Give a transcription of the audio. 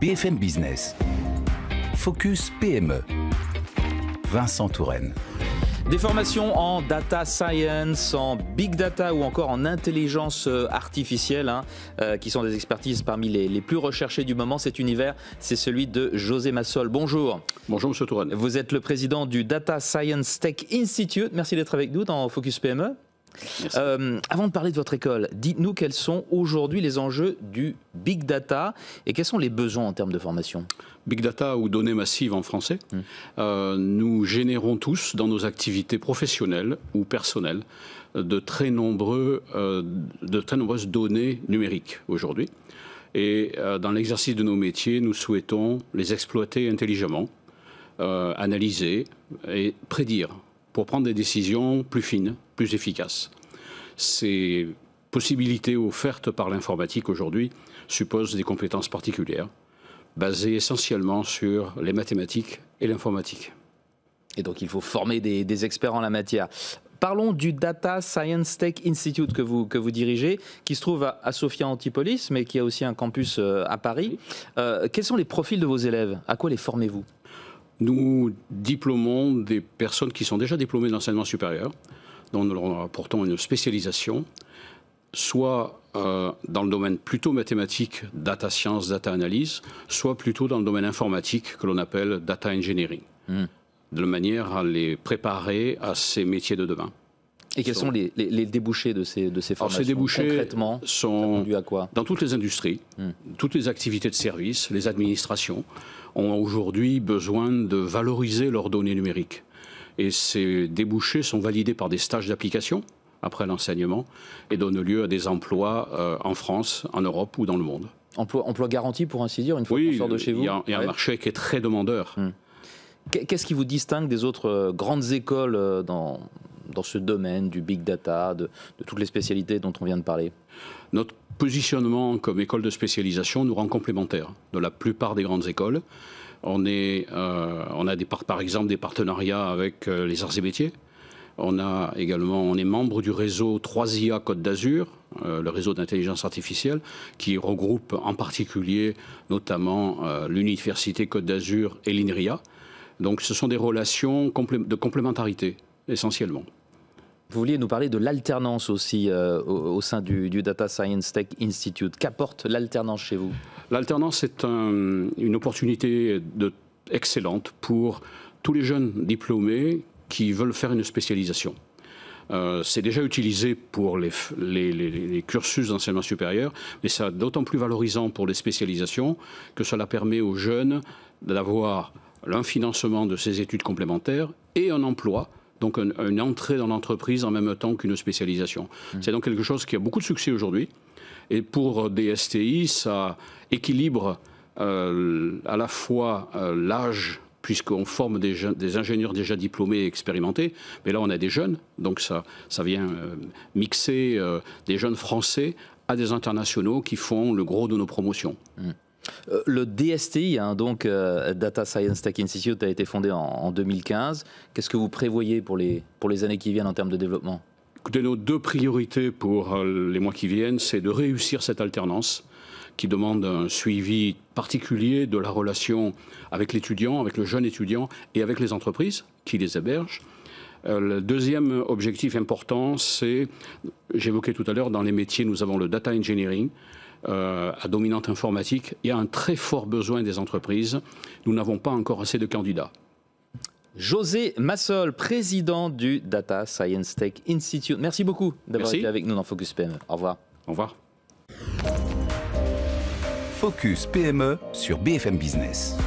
BFM Business. Focus PME. Vincent Touraine. Des formations en data science, en big data ou encore en intelligence euh, artificielle, hein, euh, qui sont des expertises parmi les, plus recherchées du moment. Cet univers, c'est celui de José Massol. Bonjour. Bonjour, Monsieur Touraine. Vous êtes le président du Data Science Tech Institute. Merci d'être avec nous dans Focus PME. Euh, avant de parler de votre école, dites-nous quels sont aujourd'hui les enjeux du big data et quels sont les besoins en termes de formation Big data ou données massives en français, hmm. euh, nous générons tous dans nos activités professionnelles ou personnelles de très, nombreux, euh, de très nombreuses données numériques aujourd'hui. Et dans l'exercice de nos métiers, nous souhaitons les exploiter intelligemment, analyser et prédire pour prendre des décisions plus fines, plus efficace. Ces possibilités offertes par l'informatique aujourd'hui supposent des compétences particulières, basées essentiellement sur les mathématiques et l'informatique. Et donc il faut former des, experts en la matière. Parlons du Data Science Tech Institute que vous, que vous dirigez, qui se trouve à, Sofia Antipolis, mais qui a aussi un campus euh, à Paris. Euh, quels sont les profils de vos élèves À quoi les formez-vous Nous diplômons des personnes qui sont déjà diplômées de l'enseignement supérieur, dont nous leur apportons une spécialisation, soit euh, dans le domaine plutôt mathématique, data science, data analyse, soit plutôt dans le domaine informatique que l'on appelle data engineering, hmm. de manière à les préparer à ces métiers de demain. Et quels sont les, débouchés de ces, de ces formations débouchés concrètement sont à quoi dans toutes les industries, hmm. toutes les activités de service, les administrations ont aujourd'hui besoin de valoriser leurs données numériques. Et ces débouchés sont validés par des stages d'application après l'enseignement et donnent lieu à des emplois euh, en France, en Europe ou dans le monde. Emploi, emploi garanti pour ainsi dire une fois qu'on sort de chez vous Il y a, un marché qui est très demandeur. Hmm. Qu'est-ce qui vous distingue des autres euh, grandes écoles euh, dans, dans ce domaine du big data, de, de toutes les spécialités dont on vient de parler Notre positionnement comme école de spécialisation nous rend complémentaires de la plupart des grandes écoles. Euh, on, a par exemple des partenariats avec euh, les arts et métiers. On, a également, est membre du réseau 3IA Côte d'Azur, euh, le réseau d'intelligence artificielle, qui regroupe en particulier notamment l'Université Côte d'Azur et l'INRIA. Donc ce sont des relations de complémentarité, essentiellement. Vous vouliez nous parler de l'alternance aussi euh, au, sein du, Data Science Tech Institute. Qu'apporte l'alternance chez vous L'alternance est une opportunité de, excellente pour tous les jeunes diplômés qui veulent faire une spécialisation. Euh, c'est déjà utilisé pour les, les, cursus d'enseignement supérieur, mais c'est d'autant plus valorisant pour les spécialisations que cela permet aux jeunes d'avoir l'un financement de ses études complémentaires et un emploi donc une entrée dans l'entreprise en même temps qu'une spécialisation. Mmh. C'est donc quelque chose qui a beaucoup de succès aujourd'hui. Et pour euh, des STI, ça équilibre euh, à la fois euh, l'âge puisqu'on forme des, ingénieurs déjà diplômés et expérimentés, mais là on a des jeunes, donc ça, vient mixer des jeunes français à des internationaux qui font le gros de nos promotions. Mmh. Euh, le DSTI, hein, donc euh, Data Science Tech Institute, a été fondé en, 2015. Qu'est-ce que vous prévoyez pour les, pour les années qui viennent en termes de développement Écoutez, nos deux priorités pour euh, les mois qui viennent, c'est de réussir cette alternance qui demande un suivi particulier de la relation avec l'étudiant, avec le jeune étudiant et avec les entreprises qui les hébergent. Le deuxième objectif important, c'est, j'évoquais tout à l'heure, dans les métiers, nous avons le data engineering, euh, à dominante informatique, et y a un très fort besoin des entreprises. Nous n'avons pas encore assez de candidats. José Massol, président du Data Science Tech Institute. Merci beaucoup d'avoir été avec nous dans Focus PME. Au revoir. Au revoir. Focus PME sur BFM Business.